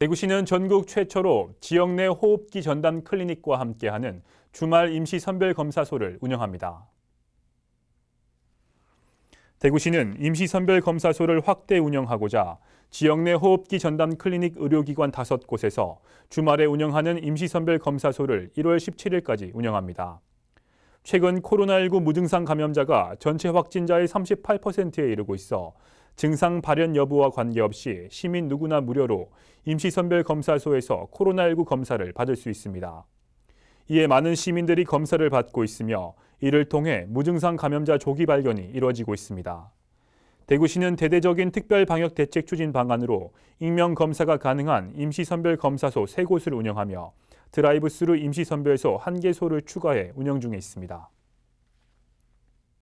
대구시는 전국 최초로 지역 내 호흡기 전담 클리닉과 함께하는 주말 임시 선별 검사소를 운영합니다. 대구시는 임시 선별 검사소를 확대 운영하고자 지역 내 호흡기 전담 클리닉 의료기관 5곳에서 주말에 운영하는 임시 선별 검사소를 1월 17일까지 운영합니다. 최근 코로나19 무증상 감염자가 전체 확진자의 38%에 이르고 있어 증상 발현 여부와 관계없이 시민 누구나 무료로 임시선별검사소에서 코로나19 검사를 받을 수 있습니다. 이에 많은 시민들이 검사를 받고 있으며 이를 통해 무증상 감염자 조기 발견이 이루어지고 있습니다. 대구시는 대대적인 특별 방역 대책 추진 방안으로 익명 검사가 가능한 임시선별 검사소 3곳을 운영하며 드라이브스루 임시선별소 1개소를 추가해 운영 중에 있습니다.